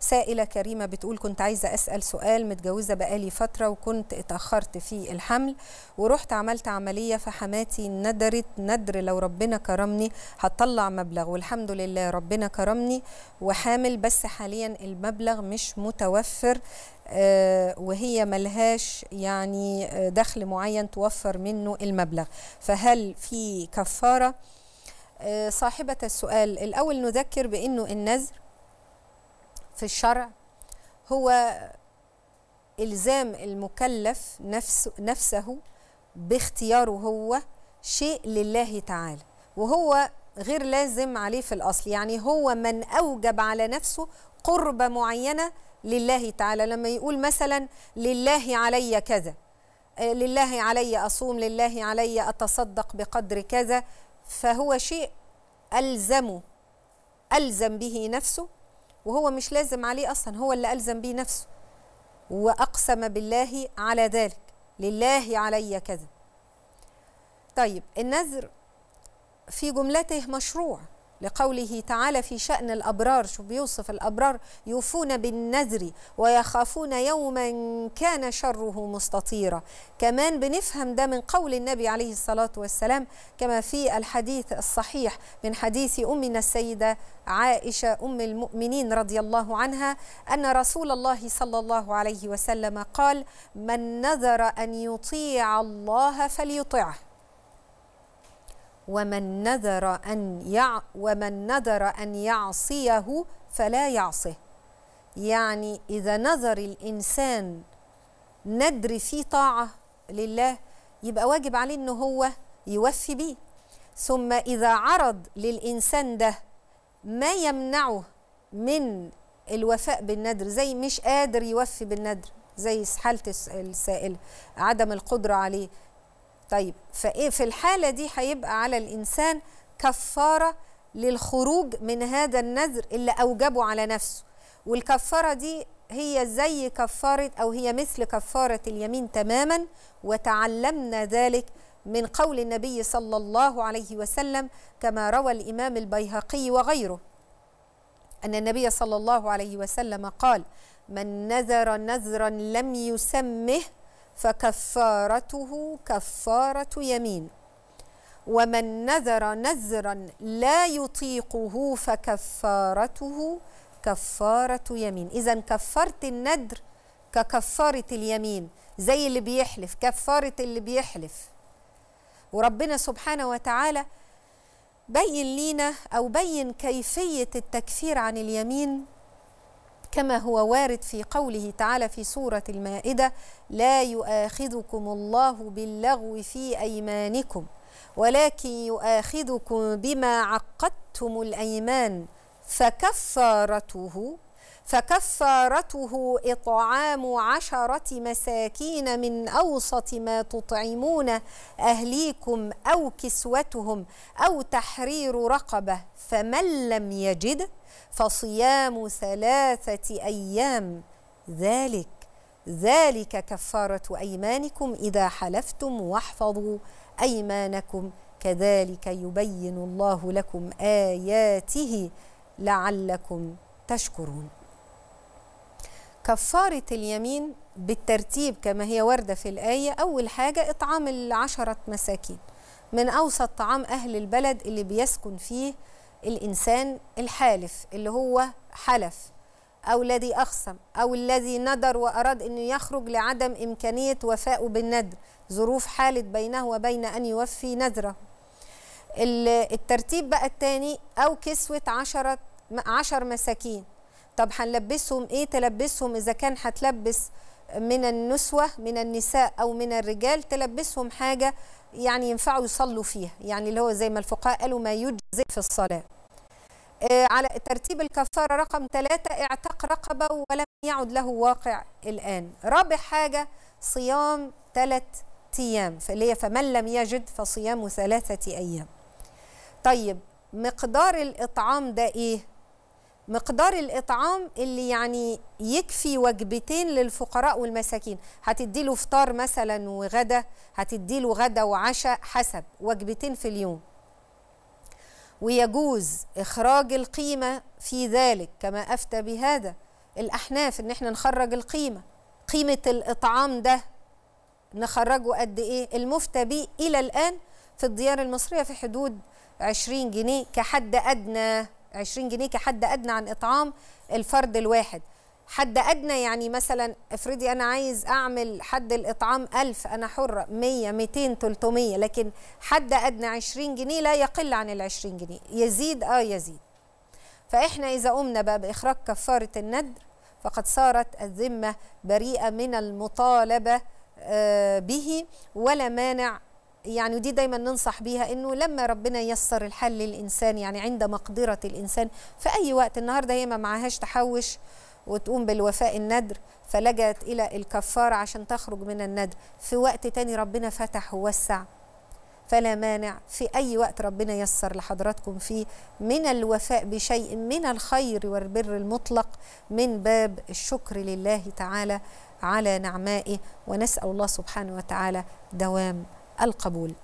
سائله كريمه بتقول كنت عايزه اسال سؤال متجوزه بقالي فتره وكنت اتاخرت في الحمل ورحت عملت عمليه فحماتي ندرت ندر لو ربنا كرمني هتطلع مبلغ والحمد لله ربنا كرمني وحامل بس حاليا المبلغ مش متوفر آه، وهي ملهاش يعني آه، دخل معين توفر منه المبلغ فهل في كفارة آه، صاحبة السؤال الأول نذكر بأنه النذر في الشرع هو إلزام المكلف نفسه, نفسه باختياره هو شيء لله تعالى وهو غير لازم عليه في الأصل يعني هو من أوجب على نفسه قربة معينة لله تعالى لما يقول مثلا لله علي كذا آه، لله علي أصوم لله علي أتصدق بقدر كذا فهو شيء ألزمه ألزم به نفسه وهو مش لازم عليه أصلا هو اللي ألزم به نفسه وأقسم بالله على ذلك لله علي كذا طيب النذر في جملته مشروع لقوله تعالى في شأن الأبرار شو بيوصف الأبرار يوفون بالنذر ويخافون يوما كان شره مستطيرا كمان بنفهم ده من قول النبي عليه الصلاة والسلام كما في الحديث الصحيح من حديث أمنا السيدة عائشة أم المؤمنين رضي الله عنها أن رسول الله صلى الله عليه وسلم قال من نذر أن يطيع الله فليطعه ومن نذر أن يع ومن نذر أن يعصيه فلا يعصه يعني إذا نذر الإنسان ندر في طاعة لله يبقى واجب عليه أنه هو يوفي بيه ثم إذا عرض للإنسان ده ما يمنعه من الوفاء بالندر زي مش قادر يوفي بالندر زي حالة السائل عدم القدرة عليه طيب فايه في الحاله دي هيبقى على الانسان كفاره للخروج من هذا النذر اللي اوجبه على نفسه والكفاره دي هي زي كفاره او هي مثل كفاره اليمين تماما وتعلمنا ذلك من قول النبي صلى الله عليه وسلم كما روى الامام البيهقي وغيره ان النبي صلى الله عليه وسلم قال من نذر نذرا لم يسمه فكفارته كفارة يمين ومن نذر نذرا لا يطيقه فكفارته كفارة يمين إذا كفرت النذر ككفارة اليمين زي اللي بيحلف كفارة اللي بيحلف وربنا سبحانه وتعالى بين لينا أو بين كيفية التكفير عن اليمين كما هو وارد في قوله تعالى في سورة المائدة لا يؤاخذكم الله باللغو في أيمانكم ولكن يؤاخذكم بما عقدتم الأيمان فكفارته فكفارته إطعام عشرة مساكين من أوسط ما تطعمون أهليكم أو كسوتهم أو تحرير رقبة فمن لم يجد فصيام ثلاثة أيام ذلك ذلك كفارة أيمانكم إذا حلفتم واحفظوا أيمانكم كذلك يبين الله لكم آياته لعلكم تشكرون كفارة اليمين بالترتيب كما هي وردة في الآية أول حاجة إطعام العشرة مساكين من أوسط طعام أهل البلد اللي بيسكن فيه الإنسان الحالف اللي هو حلف أو الذي أخصم أو الذي ندر وأراد أنه يخرج لعدم إمكانية وفائه بالندر ظروف حالت بينه وبين أن يوفي نذره الترتيب بقى الثاني أو كسوة عشرة عشر مساكين طب هنلبسهم ايه تلبسهم اذا كان هتلبس من النسوة من النساء أو من الرجال تلبسهم حاجة يعني ينفعوا يصلوا فيها يعني اللي هو زي ما الفقهاء قالوا ما يجزئ في الصلاة آه، على ترتيب الكفارة رقم ثلاثة اعتق رقبة ولم يعد له واقع الآن رابع حاجة صيام ثلاث أيام فاللي هي فمن لم يجد فصيام ثلاثة أيام طيب مقدار الإطعام ده إيه مقدار الإطعام اللي يعني يكفي وجبتين للفقراء والمساكين هتدي له فطار مثلا وغدا هتدي له غدا وعشاء حسب وجبتين في اليوم ويجوز إخراج القيمة في ذلك كما أفتى بهذا الأحناف إن احنا نخرج القيمة قيمة الإطعام ده نخرجه قد إيه المفتى به إلى الآن في الديار المصرية في حدود 20 جنيه كحد أدنى 20 جنيه كحد ادنى عن اطعام الفرد الواحد حد ادنى يعني مثلا افرضي انا عايز اعمل حد الاطعام 1000 انا حره 100 200 300 لكن حد ادنى 20 جنيه لا يقل عن ال 20 جنيه يزيد اه يزيد فاحنا اذا قمنا بقى باخراج كفاره الندر فقد صارت الذمه بريئه من المطالبه آه، به ولا مانع يعني ودي دايما ننصح بيها انه لما ربنا ييسر الحل للانسان يعني عند مقدره الانسان في اي وقت النهارده هي ما معهاش تحوش وتقوم بالوفاء الندر فلجأت الى الكفاره عشان تخرج من الندر في وقت تاني ربنا فتح ووسع فلا مانع في أي وقت ربنا ييسر لحضراتكم فيه من الوفاء بشيء من الخير والبر المطلق من باب الشكر لله تعالى على نعمائه ونسأل الله سبحانه وتعالى دوام القبول